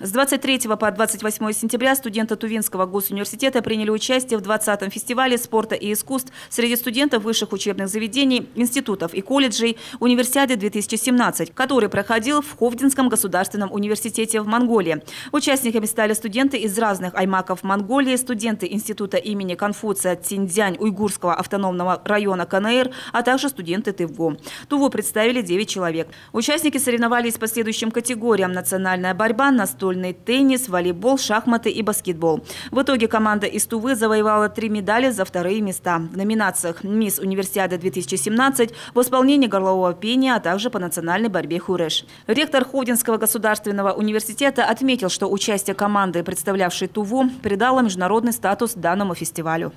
С 23 по 28 сентября студенты Тувинского госуниверситета приняли участие в 20-м фестивале спорта и искусств среди студентов высших учебных заведений, институтов и колледжей «Универсиады-2017», который проходил в Ховдинском государственном университете в Монголии. Участниками стали студенты из разных аймаков Монголии, студенты Института имени Конфуция Циндзянь Уйгурского автономного района КНР, а также студенты ТВГУ. Туву представили 9 человек. Участники соревновались по следующим категориям «Национальная борьба», «Настольная настольный теннис, волейбол, шахматы и баскетбол. В итоге команда из Тувы завоевала три медали за вторые места. В номинациях «Мисс Универсиада-2017», в исполнении горлового пения, а также по национальной борьбе «Хуреш». Ректор Ходинского государственного университета отметил, что участие команды, представлявшей Туву, придало международный статус данному фестивалю.